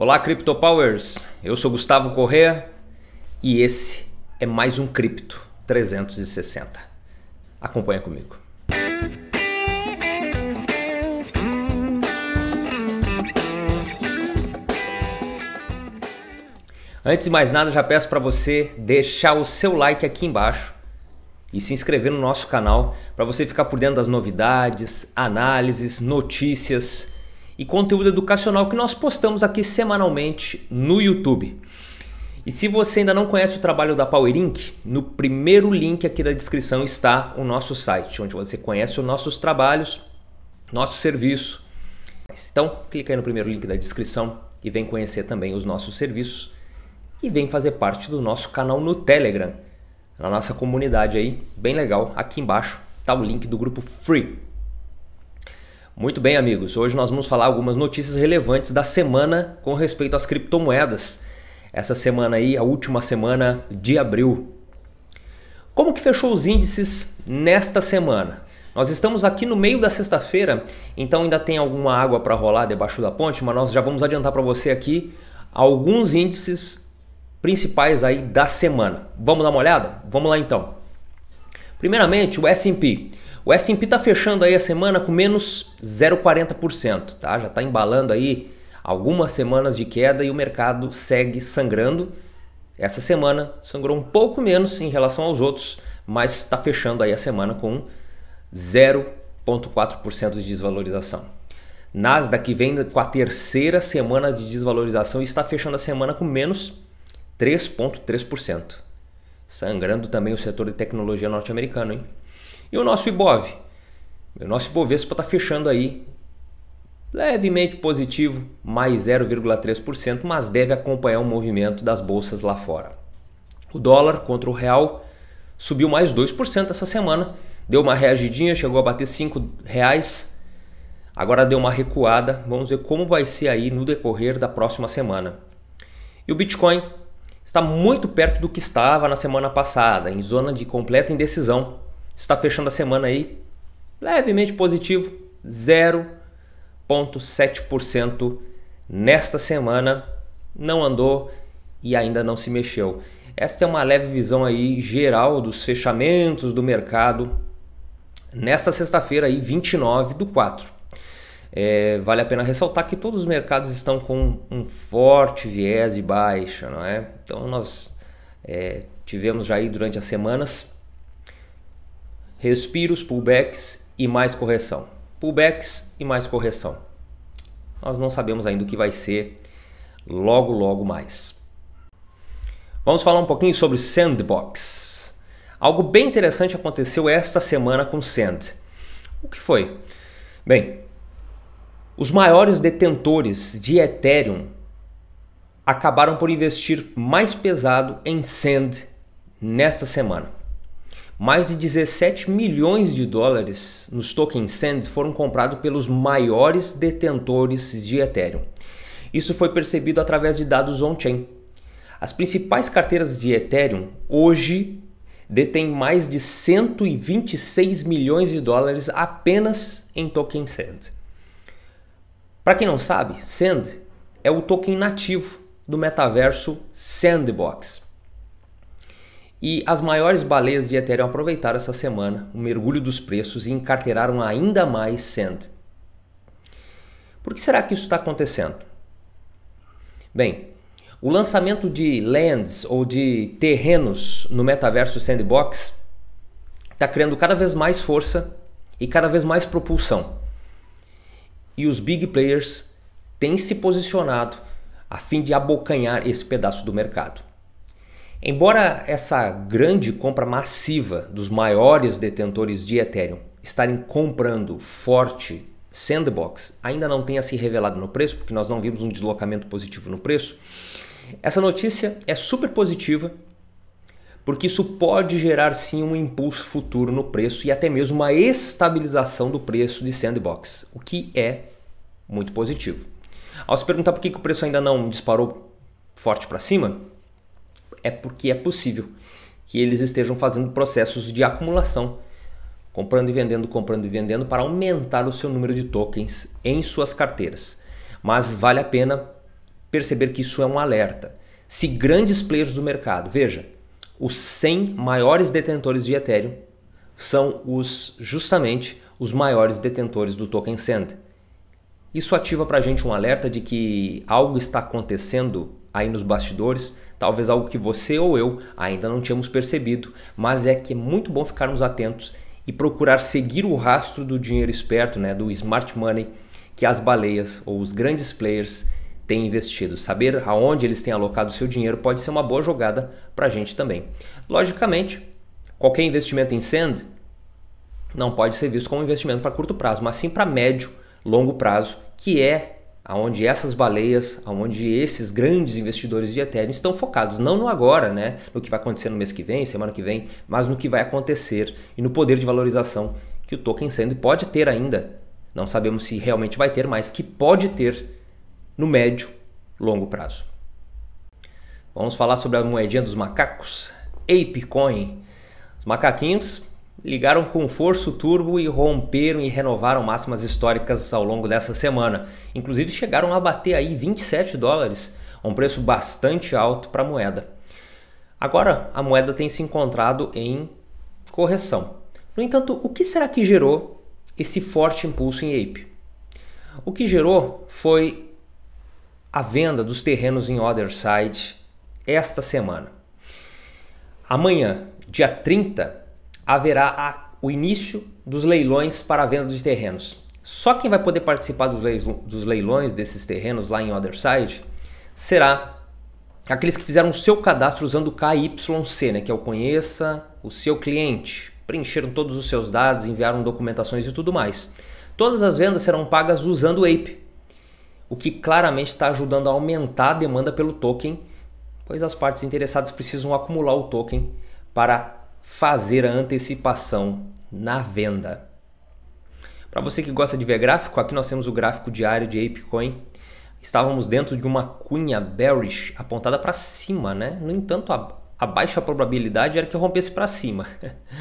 Olá, Crypto Powers. Eu sou Gustavo Correa e esse é mais um Cripto 360. Acompanha comigo. Antes de mais nada, já peço para você deixar o seu like aqui embaixo e se inscrever no nosso canal para você ficar por dentro das novidades, análises, notícias e conteúdo educacional que nós postamos aqui semanalmente no YouTube. E se você ainda não conhece o trabalho da Inc., no primeiro link aqui da descrição está o nosso site, onde você conhece os nossos trabalhos, nosso serviço. Então, clica aí no primeiro link da descrição e vem conhecer também os nossos serviços e vem fazer parte do nosso canal no Telegram, na nossa comunidade aí, bem legal. Aqui embaixo está o link do grupo Free. Muito bem, amigos. Hoje nós vamos falar algumas notícias relevantes da semana com respeito às criptomoedas. Essa semana aí, a última semana de abril. Como que fechou os índices nesta semana? Nós estamos aqui no meio da sexta-feira, então ainda tem alguma água para rolar debaixo da ponte, mas nós já vamos adiantar para você aqui alguns índices principais aí da semana. Vamos dar uma olhada? Vamos lá então. Primeiramente, o S&P. O S&P está fechando aí a semana com menos 0,40%, tá? Já está embalando aí algumas semanas de queda e o mercado segue sangrando. Essa semana sangrou um pouco menos em relação aos outros, mas está fechando aí a semana com 0,4% de desvalorização. Nasdaq vem com a terceira semana de desvalorização e está fechando a semana com menos 3,3%. Sangrando também o setor de tecnologia norte-americano, hein? E o nosso Ibov? O nosso Ibovespa está fechando aí levemente positivo, mais 0,3%, mas deve acompanhar o movimento das bolsas lá fora. O dólar contra o real subiu mais 2% essa semana, deu uma reagidinha, chegou a bater 5 reais. Agora deu uma recuada. Vamos ver como vai ser aí no decorrer da próxima semana. E o Bitcoin está muito perto do que estava na semana passada, em zona de completa indecisão está fechando a semana aí levemente positivo, 0,7% nesta semana. Não andou e ainda não se mexeu. Esta é uma leve visão aí geral dos fechamentos do mercado nesta sexta-feira aí, 29 do 4. É, vale a pena ressaltar que todos os mercados estão com um forte viés de baixa, não é? Então nós é, tivemos já aí durante as semanas respiros, pullbacks e mais correção. Pullbacks e mais correção. Nós não sabemos ainda o que vai ser logo, logo mais. Vamos falar um pouquinho sobre Sandbox. Algo bem interessante aconteceu esta semana com Sand. O que foi? Bem, os maiores detentores de Ethereum acabaram por investir mais pesado em Sand nesta semana. Mais de 17 milhões de dólares nos tokens Sands foram comprados pelos maiores detentores de Ethereum. Isso foi percebido através de dados on-chain. As principais carteiras de Ethereum hoje detêm mais de 126 milhões de dólares apenas em token Sand. Para quem não sabe, Sand é o token nativo do metaverso Sandbox. E as maiores baleias de Ethereum aproveitaram essa semana o mergulho dos preços e encarteiraram ainda mais Sand. Por que será que isso está acontecendo? Bem, o lançamento de lands ou de terrenos no metaverso sandbox está criando cada vez mais força e cada vez mais propulsão. E os big players têm se posicionado a fim de abocanhar esse pedaço do mercado. Embora essa grande compra massiva dos maiores detentores de Ethereum estarem comprando forte Sandbox ainda não tenha se revelado no preço, porque nós não vimos um deslocamento positivo no preço, essa notícia é super positiva, porque isso pode gerar sim um impulso futuro no preço e até mesmo uma estabilização do preço de Sandbox, o que é muito positivo. Ao se perguntar por que, que o preço ainda não disparou forte para cima, é porque é possível que eles estejam fazendo processos de acumulação, comprando e vendendo, comprando e vendendo, para aumentar o seu número de tokens em suas carteiras. Mas vale a pena perceber que isso é um alerta. Se grandes players do mercado, veja, os 100 maiores detentores de Ethereum são os justamente os maiores detentores do token Sand. Isso ativa para a gente um alerta de que algo está acontecendo aí nos bastidores, talvez algo que você ou eu ainda não tínhamos percebido, mas é que é muito bom ficarmos atentos e procurar seguir o rastro do dinheiro esperto, né, do smart money que as baleias ou os grandes players têm investido. Saber aonde eles têm alocado o seu dinheiro pode ser uma boa jogada para a gente também. Logicamente, qualquer investimento em sand não pode ser visto como um investimento para curto prazo, mas sim para médio, longo prazo, que é aonde essas baleias, aonde esses grandes investidores de Ethereum estão focados, não no agora, né, no que vai acontecer no mês que vem, semana que vem, mas no que vai acontecer e no poder de valorização que o token sendo pode ter ainda. Não sabemos se realmente vai ter, mas que pode ter no médio, longo prazo. Vamos falar sobre a moedinha dos macacos, ApeCoin. Os macaquinhos ligaram com força o turbo e romperam e renovaram máximas históricas ao longo dessa semana. Inclusive chegaram a bater aí 27 dólares, um preço bastante alto para a moeda. Agora a moeda tem se encontrado em correção. No entanto, o que será que gerou esse forte impulso em Ape? O que gerou foi a venda dos terrenos em Other Side esta semana. Amanhã, dia 30, haverá a, o início dos leilões para a venda dos terrenos. Só quem vai poder participar dos, leis, dos leilões desses terrenos lá em Other Side será aqueles que fizeram o seu cadastro usando o KYC, né, que é o Conheça o Seu Cliente. Preencheram todos os seus dados, enviaram documentações e tudo mais. Todas as vendas serão pagas usando o APE, o que claramente está ajudando a aumentar a demanda pelo token, pois as partes interessadas precisam acumular o token para fazer a antecipação na venda. Para você que gosta de ver gráfico, aqui nós temos o gráfico diário de ApeCoin. Estávamos dentro de uma cunha bearish apontada para cima, né? No entanto, a, a baixa probabilidade era que rompesse para cima.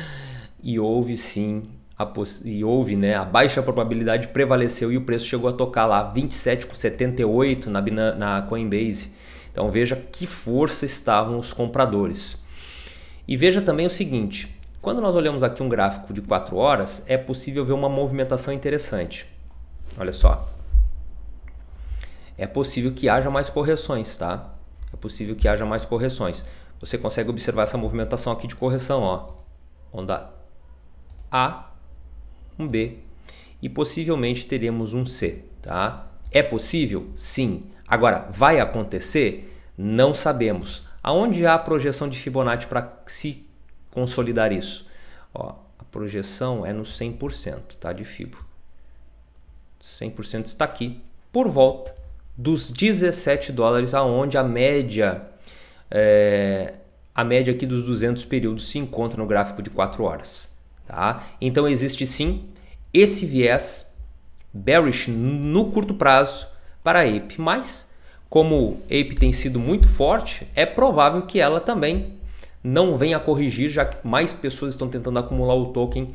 e houve sim, a e houve, né? A baixa probabilidade prevaleceu e o preço chegou a tocar lá 27,78 na, na Coinbase. Então veja que força estavam os compradores. E veja também o seguinte, quando nós olhamos aqui um gráfico de 4 horas, é possível ver uma movimentação interessante. Olha só. É possível que haja mais correções, tá? É possível que haja mais correções. Você consegue observar essa movimentação aqui de correção, ó. Onda A, um B e possivelmente teremos um C, tá? É possível? Sim. Agora, vai acontecer? Não sabemos. Aonde há a projeção de Fibonacci para se consolidar isso? Ó, a projeção é no 100% tá, de Fibo. 100% está aqui, por volta dos 17 dólares, aonde a média é, a média aqui dos 200 períodos se encontra no gráfico de 4 horas. Tá? Então existe sim esse viés bearish no curto prazo para a ape, mas como Ape tem sido muito forte, é provável que ela também não venha a corrigir, já que mais pessoas estão tentando acumular o token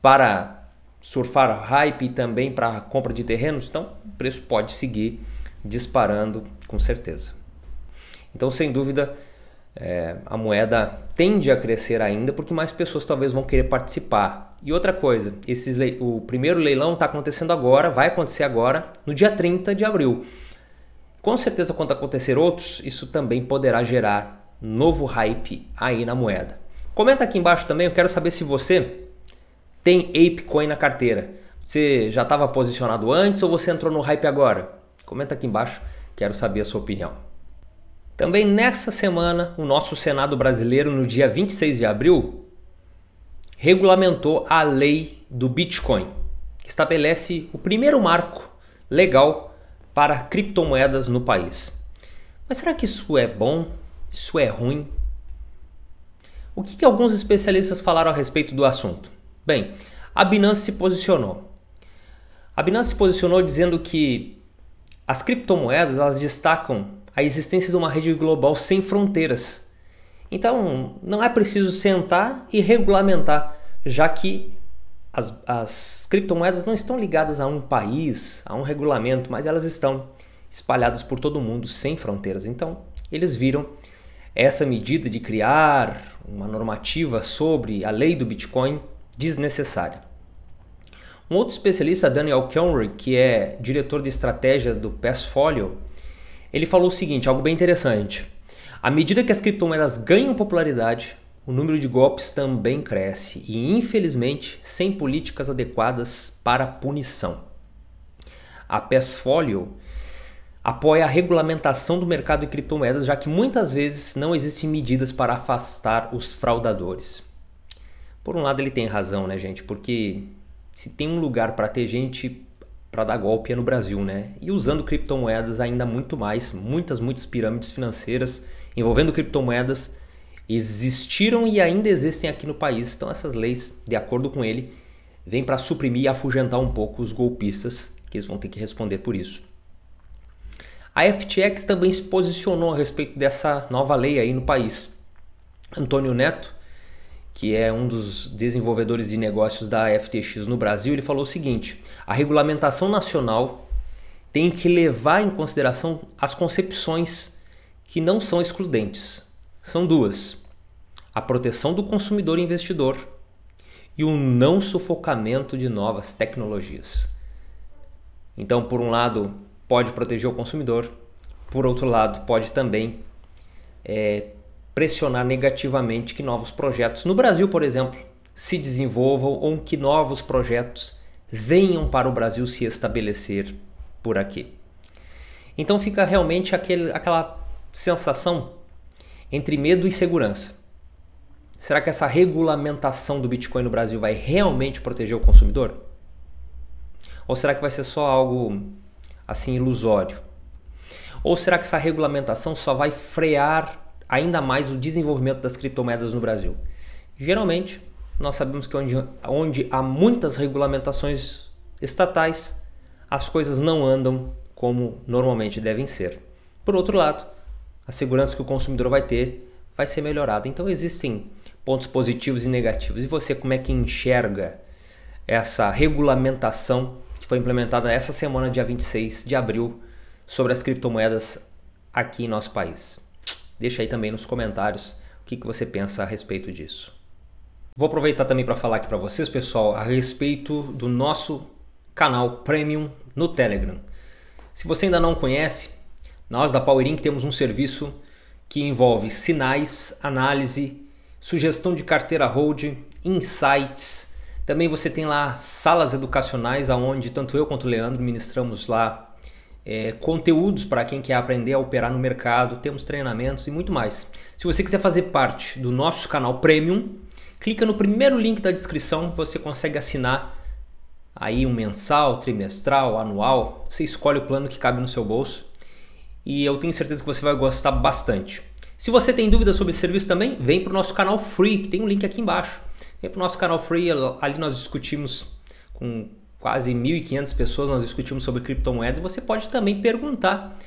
para surfar hype e também para compra de terrenos, então o preço pode seguir disparando com certeza. Então, sem dúvida, é, a moeda tende a crescer ainda porque mais pessoas talvez vão querer participar. E outra coisa, esses o primeiro leilão está acontecendo agora, vai acontecer agora, no dia 30 de abril. Com certeza, quando acontecer outros, isso também poderá gerar novo hype aí na moeda. Comenta aqui embaixo também, eu quero saber se você tem ApeCoin na carteira. Você já estava posicionado antes ou você entrou no hype agora? Comenta aqui embaixo, quero saber a sua opinião. Também nessa semana, o nosso Senado brasileiro, no dia 26 de abril, regulamentou a lei do Bitcoin, que estabelece o primeiro marco legal para criptomoedas no país. Mas será que isso é bom? Isso é ruim? O que, que alguns especialistas falaram a respeito do assunto? Bem, a Binance se posicionou. A Binance se posicionou dizendo que as criptomoedas elas destacam a existência de uma rede global sem fronteiras. Então, não é preciso sentar e regulamentar, já que as, as criptomoedas não estão ligadas a um país, a um regulamento, mas elas estão espalhadas por todo o mundo sem fronteiras. Então, eles viram essa medida de criar uma normativa sobre a lei do Bitcoin desnecessária. Um outro especialista, Daniel Conry, que é diretor de estratégia do Passfolio, ele falou o seguinte, algo bem interessante. À medida que as criptomoedas ganham popularidade, o número de golpes também cresce e, infelizmente, sem políticas adequadas para punição. A PESFólio apoia a regulamentação do mercado de criptomoedas, já que muitas vezes não existem medidas para afastar os fraudadores. Por um lado, ele tem razão, né, gente? Porque se tem um lugar para ter gente para dar golpe é no Brasil, né? E usando criptomoedas ainda muito mais, muitas, muitas pirâmides financeiras envolvendo criptomoedas existiram e ainda existem aqui no país. Então, essas leis, de acordo com ele, vêm para suprimir e afugentar um pouco os golpistas, que eles vão ter que responder por isso. A FTX também se posicionou a respeito dessa nova lei aí no país. Antônio Neto, que é um dos desenvolvedores de negócios da FTX no Brasil, ele falou o seguinte: a regulamentação nacional tem que levar em consideração as concepções que não são excludentes, são duas: a proteção do consumidor e investidor e o não sufocamento de novas tecnologias. Então, por um lado, pode proteger o consumidor, por outro lado, pode também é, pressionar negativamente que novos projetos, no Brasil, por exemplo, se desenvolvam ou que novos projetos venham para o Brasil se estabelecer por aqui. Então fica realmente aquele, aquela sensação entre medo e segurança. Será que essa regulamentação do Bitcoin no Brasil vai realmente proteger o consumidor? Ou será que vai ser só algo assim ilusório? Ou será que essa regulamentação só vai frear ainda mais o desenvolvimento das criptomoedas no Brasil? Geralmente, nós sabemos que onde, onde há muitas regulamentações estatais, as coisas não andam como normalmente devem ser. Por outro lado, a segurança que o consumidor vai ter vai ser melhorada. Então existem pontos positivos e negativos. E você como é que enxerga essa regulamentação que foi implementada essa semana, dia 26 de abril, sobre as criptomoedas aqui em nosso país? Deixa aí também nos comentários o que, que você pensa a respeito disso. Vou aproveitar também para falar aqui para vocês, pessoal, a respeito do nosso canal Premium no Telegram. Se você ainda não conhece, nós da Power Inc. temos um serviço que envolve sinais, análise, sugestão de carteira hold, insights. Também você tem lá salas educacionais, aonde tanto eu quanto o Leandro ministramos lá é, conteúdos para quem quer aprender a operar no mercado, temos treinamentos e muito mais. Se você quiser fazer parte do nosso canal Premium, clica no primeiro link da descrição, você consegue assinar aí um mensal, trimestral, anual, você escolhe o plano que cabe no seu bolso e eu tenho certeza que você vai gostar bastante. Se você tem dúvidas sobre esse serviço também, vem para o nosso canal Free, que tem um link aqui embaixo. Vem para o nosso canal Free, é ali nós discutimos com quase 1.500 pessoas, nós discutimos sobre criptomoedas. Você pode também perguntar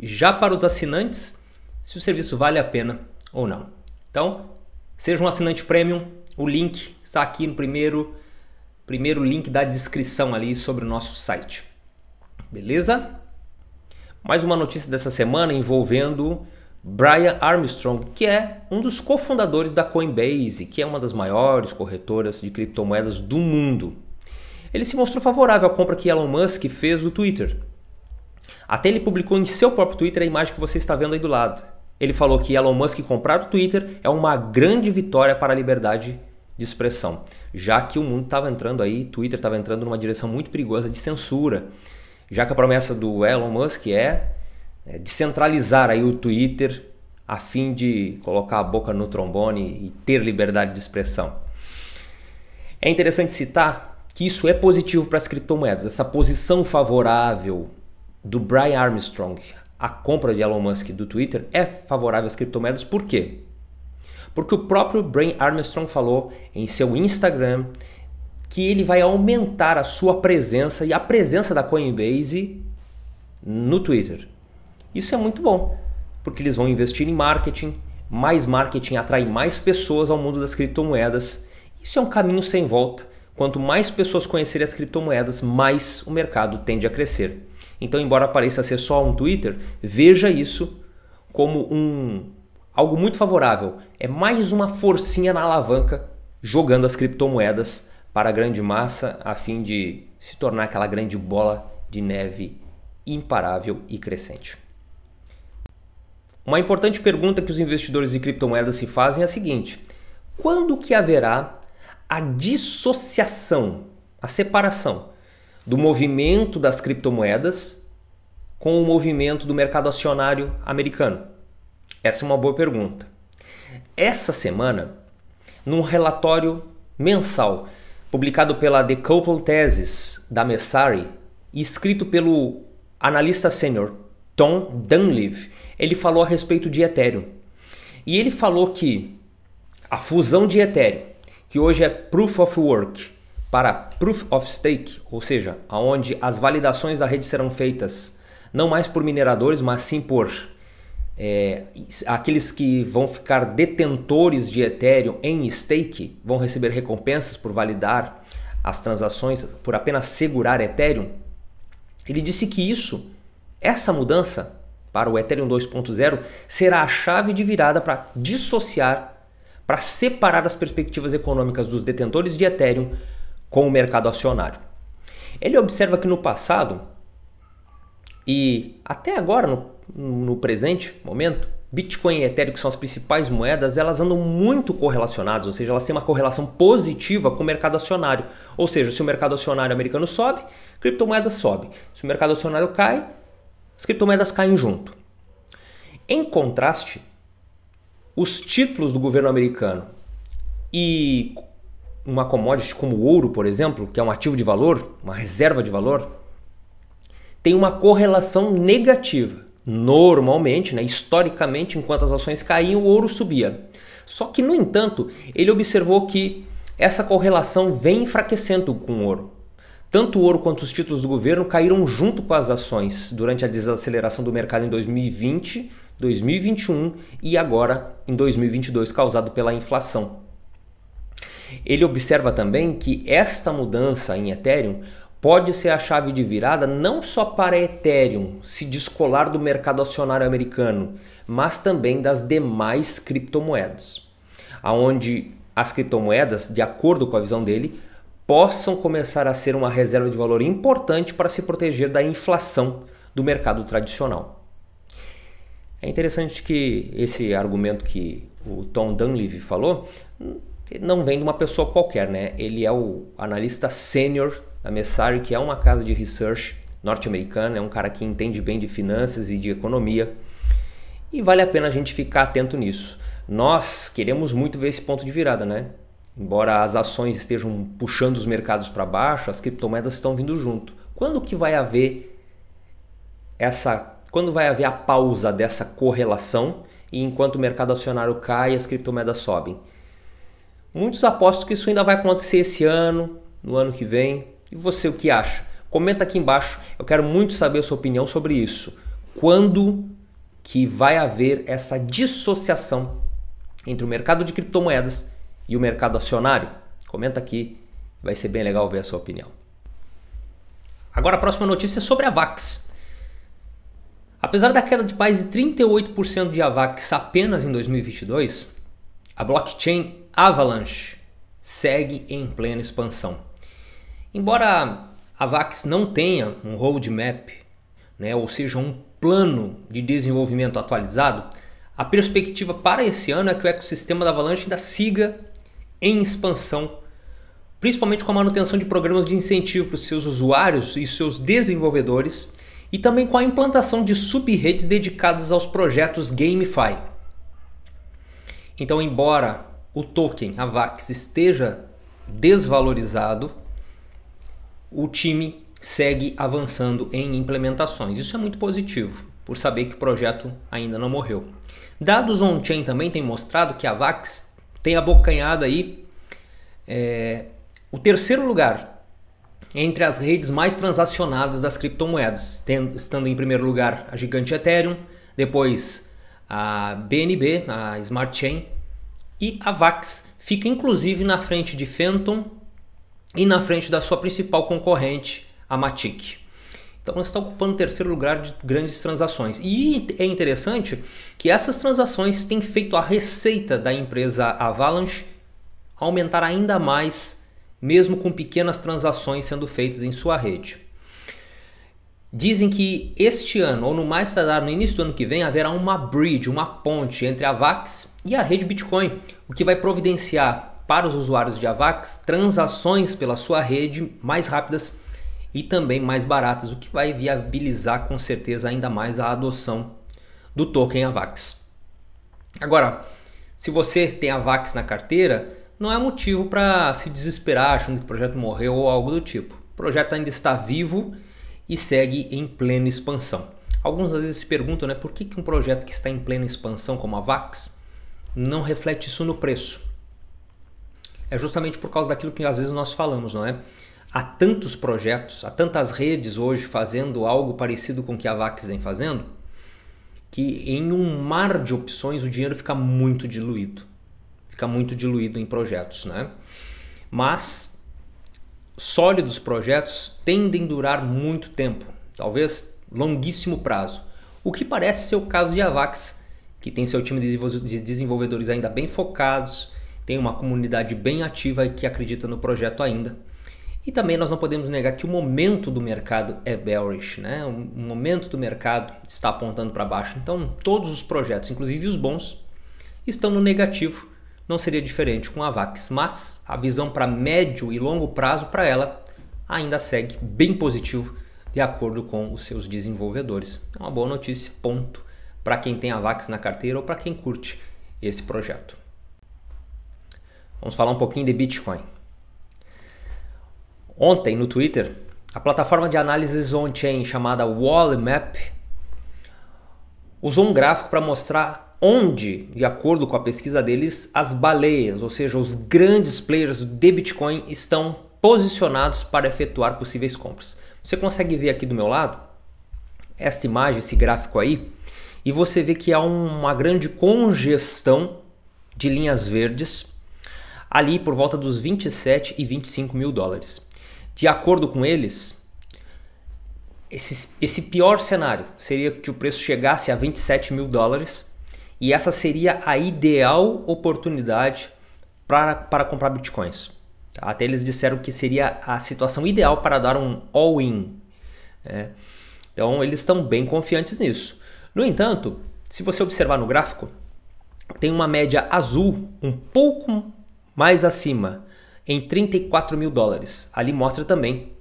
já para os assinantes se o serviço vale a pena ou não. Então, seja um assinante premium, o link está aqui no primeiro, primeiro link da descrição ali sobre o nosso site. Beleza? Mais uma notícia dessa semana envolvendo Brian Armstrong, que é um dos cofundadores da Coinbase, que é uma das maiores corretoras de criptomoedas do mundo. Ele se mostrou favorável à compra que Elon Musk fez do Twitter. Até ele publicou em seu próprio Twitter a imagem que você está vendo aí do lado. Ele falou que Elon Musk comprar o Twitter é uma grande vitória para a liberdade de expressão, já que o mundo estava entrando aí, Twitter estava entrando numa direção muito perigosa de censura já que a promessa do Elon Musk é, é descentralizar aí o Twitter a fim de colocar a boca no trombone e ter liberdade de expressão. É interessante citar que isso é positivo para as criptomoedas. Essa posição favorável do Brian Armstrong à compra de Elon Musk do Twitter é favorável às criptomoedas, por quê? Porque o próprio Brian Armstrong falou em seu Instagram que ele vai aumentar a sua presença e a presença da Coinbase no Twitter. Isso é muito bom, porque eles vão investir em marketing, mais marketing atrai mais pessoas ao mundo das criptomoedas. Isso é um caminho sem volta. Quanto mais pessoas conhecerem as criptomoedas, mais o mercado tende a crescer. Então, embora pareça ser só um Twitter, veja isso como um algo muito favorável. É mais uma forcinha na alavanca jogando as criptomoedas para a grande massa a fim de se tornar aquela grande bola de neve imparável e crescente. Uma importante pergunta que os investidores de criptomoedas se fazem é a seguinte: quando que haverá a dissociação, a separação do movimento das criptomoedas com o movimento do mercado acionário americano? Essa é uma boa pergunta. Essa semana, num relatório mensal publicado pela The Couple Thesis, da Messari, e escrito pelo analista sênior Tom Dunleavy, ele falou a respeito de Ethereum. E ele falou que a fusão de Ethereum, que hoje é Proof of Work, para Proof of Stake, ou seja, aonde as validações da rede serão feitas não mais por mineradores, mas sim por é, aqueles que vão ficar detentores de Ethereum em stake vão receber recompensas por validar as transações, por apenas segurar Ethereum. Ele disse que isso, essa mudança para o Ethereum 2.0, será a chave de virada para dissociar, para separar as perspectivas econômicas dos detentores de Ethereum com o mercado acionário. Ele observa que no passado e até agora, no no presente momento, Bitcoin e Ethereum, que são as principais moedas, elas andam muito correlacionadas, ou seja, elas têm uma correlação positiva com o mercado acionário. Ou seja, se o mercado acionário americano sobe, criptomoedas sobe. Se o mercado acionário cai, as criptomoedas caem junto. Em contraste, os títulos do governo americano e uma commodity como o ouro, por exemplo, que é um ativo de valor, uma reserva de valor, tem uma correlação negativa. Normalmente, né, historicamente, enquanto as ações caíam, o ouro subia. Só que, no entanto, ele observou que essa correlação vem enfraquecendo com o ouro. Tanto o ouro quanto os títulos do governo caíram junto com as ações durante a desaceleração do mercado em 2020, 2021 e agora em 2022, causado pela inflação. Ele observa também que esta mudança em Ethereum pode ser a chave de virada não só para Ethereum se descolar do mercado acionário americano, mas também das demais criptomoedas, aonde as criptomoedas, de acordo com a visão dele, possam começar a ser uma reserva de valor importante para se proteger da inflação do mercado tradicional. É interessante que esse argumento que o Tom Dunleavy falou hum, não vem de uma pessoa qualquer, né? Ele é o analista sênior da Messari, que é uma casa de research norte-americana, é um cara que entende bem de finanças e de economia. E vale a pena a gente ficar atento nisso. Nós queremos muito ver esse ponto de virada, né? Embora as ações estejam puxando os mercados para baixo, as criptomoedas estão vindo junto. Quando que vai haver essa quando vai haver a pausa dessa correlação e enquanto o mercado acionário cai, as criptomoedas sobem? Muitos apostam que isso ainda vai acontecer esse ano, no ano que vem, e você o que acha? Comenta aqui embaixo, eu quero muito saber a sua opinião sobre isso. Quando que vai haver essa dissociação entre o mercado de criptomoedas e o mercado acionário? Comenta aqui, vai ser bem legal ver a sua opinião. Agora a próxima notícia é sobre a Vax. Apesar da queda de mais de 38% de AVAX apenas em 2022, a blockchain Avalanche segue em plena expansão. Embora a VAX não tenha um roadmap, né, ou seja, um plano de desenvolvimento atualizado, a perspectiva para esse ano é que o ecossistema da Avalanche ainda siga em expansão, principalmente com a manutenção de programas de incentivo para os seus usuários e seus desenvolvedores, e também com a implantação de sub-redes dedicadas aos projetos GameFi. Então, embora o token, AVAX VAX, esteja desvalorizado, o time segue avançando em implementações. Isso é muito positivo, por saber que o projeto ainda não morreu. Dados on-chain também têm mostrado que a VAX tem abocanhado aí é, o terceiro lugar entre as redes mais transacionadas das criptomoedas, tendo, estando em primeiro lugar a gigante Ethereum, depois a BNB, a Smart Chain, e a VAX fica inclusive na frente de Phantom, e na frente da sua principal concorrente, a Matic. Então ela está ocupando o terceiro lugar de grandes transações. E é interessante que essas transações têm feito a receita da empresa Avalanche aumentar ainda mais, mesmo com pequenas transações sendo feitas em sua rede. Dizem que este ano, ou no mais tardar no início do ano que vem, haverá uma bridge, uma ponte entre a VAX e a rede Bitcoin, o que vai providenciar para os usuários de AVAX transações pela sua rede mais rápidas e também mais baratas, o que vai viabilizar com certeza ainda mais a adoção do token AVAX. Agora, se você tem AVAX na carteira, não é motivo para se desesperar achando que o projeto morreu ou algo do tipo. O projeto ainda está vivo e segue em plena expansão. Alguns às vezes se perguntam né, por que, que um projeto que está em plena expansão como a VAX não reflete isso no preço é justamente por causa daquilo que às vezes nós falamos, não é? Há tantos projetos, há tantas redes hoje fazendo algo parecido com o que a Vax vem fazendo, que em um mar de opções o dinheiro fica muito diluído. Fica muito diluído em projetos, né? Mas sólidos projetos tendem a durar muito tempo, talvez longuíssimo prazo. O que parece ser o caso de Avax, que tem seu time de desenvolvedores ainda bem focados, tem uma comunidade bem ativa e que acredita no projeto ainda. E também nós não podemos negar que o momento do mercado é bearish, né? O momento do mercado está apontando para baixo. Então, todos os projetos, inclusive os bons, estão no negativo. Não seria diferente com a Vax, mas a visão para médio e longo prazo para ela ainda segue bem positivo de acordo com os seus desenvolvedores. É uma boa notícia, ponto, para quem tem a Vax na carteira ou para quem curte esse projeto. Vamos falar um pouquinho de Bitcoin. Ontem no Twitter, a plataforma de análises on-chain chamada Wallmap usou um gráfico para mostrar onde, de acordo com a pesquisa deles, as baleias, ou seja, os grandes players de Bitcoin estão posicionados para efetuar possíveis compras. Você consegue ver aqui do meu lado esta imagem, esse gráfico aí, e você vê que há uma grande congestão de linhas verdes ali por volta dos 27 e 25 mil dólares. De acordo com eles, esse, esse pior cenário seria que o preço chegasse a 27 mil dólares e essa seria a ideal oportunidade para, para comprar bitcoins. Tá? Até eles disseram que seria a situação ideal para dar um all-in. Né? Então eles estão bem confiantes nisso. No entanto, se você observar no gráfico, tem uma média azul um pouco mais acima, em 34 mil dólares. Ali mostra também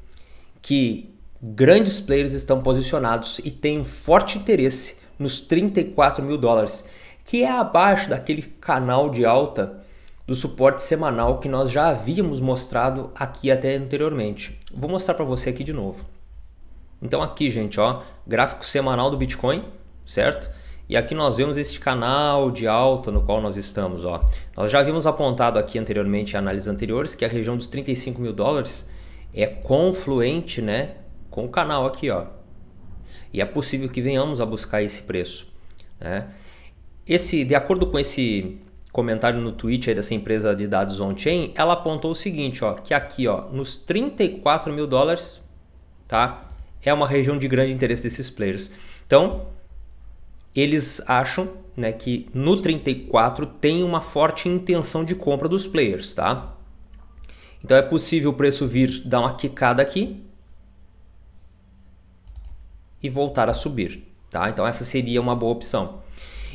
que grandes players estão posicionados e têm um forte interesse nos 34 mil dólares, que é abaixo daquele canal de alta do suporte semanal que nós já havíamos mostrado aqui até anteriormente. Vou mostrar para você aqui de novo. Então aqui, gente, ó, gráfico semanal do Bitcoin, certo? E aqui nós vemos este canal de alta no qual nós estamos. Ó. Nós já havíamos apontado aqui anteriormente, em análises anteriores, que a região dos 35 mil dólares é confluente né, com o canal aqui. Ó. E é possível que venhamos a buscar esse preço. Né? Esse, de acordo com esse comentário no tweet aí dessa empresa de dados on-chain, ela apontou o seguinte, ó, que aqui ó, nos 34 mil dólares tá, é uma região de grande interesse desses players. Então, eles acham né, que no 34 tem uma forte intenção de compra dos players, tá? Então é possível o preço vir dar uma quicada aqui e voltar a subir, tá? Então essa seria uma boa opção.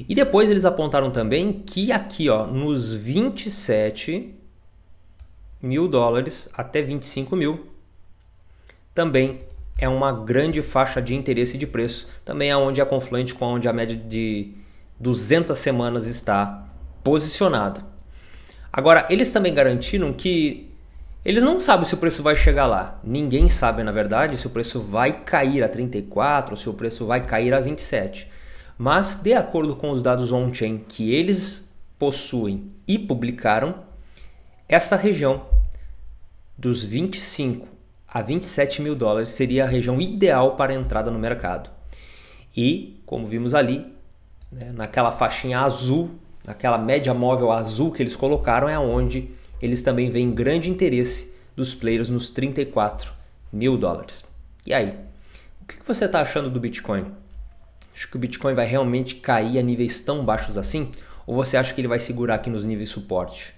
E depois eles apontaram também que aqui, ó, nos 27 mil dólares até 25 mil, também é uma grande faixa de interesse de preço, também é onde é confluente com onde a média de 200 semanas está posicionada. Agora, eles também garantiram que eles não sabem se o preço vai chegar lá. Ninguém sabe, na verdade, se o preço vai cair a 34, se o preço vai cair a 27. Mas, de acordo com os dados on-chain que eles possuem e publicaram, essa região dos 25 a 27 mil dólares seria a região ideal para entrada no mercado. E, como vimos ali, né, naquela faixinha azul, naquela média móvel azul que eles colocaram, é onde eles também veem grande interesse dos players nos 34 mil dólares. E aí? O que você está achando do Bitcoin? Acho que o Bitcoin vai realmente cair a níveis tão baixos assim? Ou você acha que ele vai segurar aqui nos níveis suporte?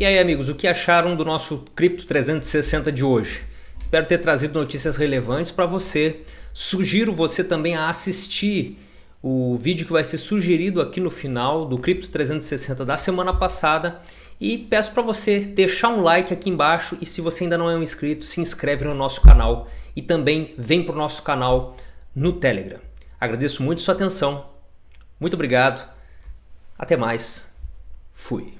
E aí, amigos, o que acharam do nosso Cripto 360 de hoje? Espero ter trazido notícias relevantes para você. Sugiro você também a assistir o vídeo que vai ser sugerido aqui no final do Cripto 360 da semana passada e peço para você deixar um like aqui embaixo e se você ainda não é um inscrito, se inscreve no nosso canal e também vem para o nosso canal no Telegram. Agradeço muito sua atenção. Muito obrigado. Até mais. Fui.